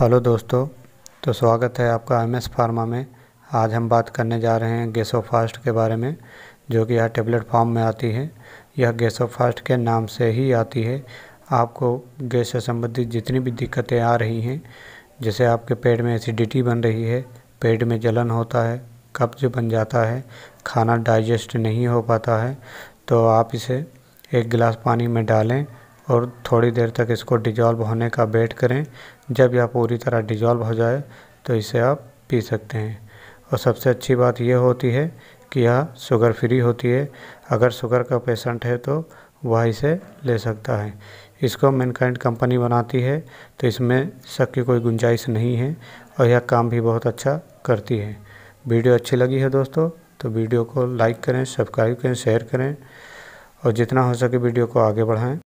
hello दोस्तों तो स्वागत है आपका एम एस फार्मा में आज हम बात करने जा रहे हैं गेसोफास्ट के बारे में जो कि यह टेबलेट फॉर्म में आती है यह गेसोफास्ट के नाम से ही आती है आपको गैस से संबंधित जितनी भी दिक्कतें आ रही हैं जैसे आपके पेट में एसिडिटी बन रही है पेट में जलन होता है कब्ज बन जाता है खाना डाइजेस्ट नहीं हो पाता है तो आप इसे एक गिलास पानी में डालें और थोड़ी देर तक इसको डिजॉल्व होने का वेट करें जब यह पूरी तरह डिजॉल्व हो जाए तो इसे आप पी सकते हैं और सबसे अच्छी बात यह होती है कि यह शुगर फ्री होती है अगर शुगर का पेशेंट है तो वह इसे ले सकता है इसको मैनकाइंड कंपनी बनाती है तो इसमें शक की कोई गुंजाइश नहीं है और यह काम भी बहुत अच्छा करती है वीडियो अच्छी लगी है दोस्तों तो वीडियो को लाइक करें सब्सक्राइब करें शेयर करें और जितना हो सके वीडियो को आगे बढ़ाएं